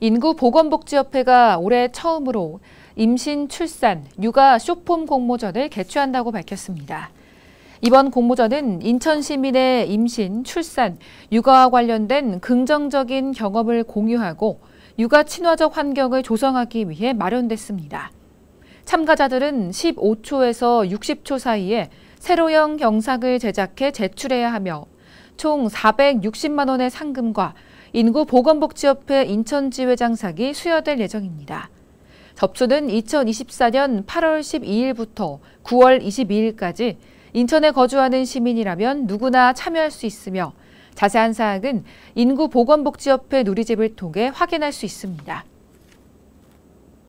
인구보건복지협회가 올해 처음으로 임신, 출산, 육아 쇼폼 공모전을 개최한다고 밝혔습니다. 이번 공모전은 인천 시민의 임신, 출산, 육아와 관련된 긍정적인 경험을 공유하고 육아 친화적 환경을 조성하기 위해 마련됐습니다. 참가자들은 15초에서 60초 사이에 세로형 영상을 제작해 제출해야 하며 총 460만 원의 상금과 인구 보건복지협회 인천지회장 사기 수여될 예정입니다. 접수는 2024년 8월 12일부터 9월 22일까지 인천에 거주하는 시민이라면 누구나 참여할 수 있으며 자세한 사항은 인구보건복지협회 누리집을 통해 확인할 수 있습니다.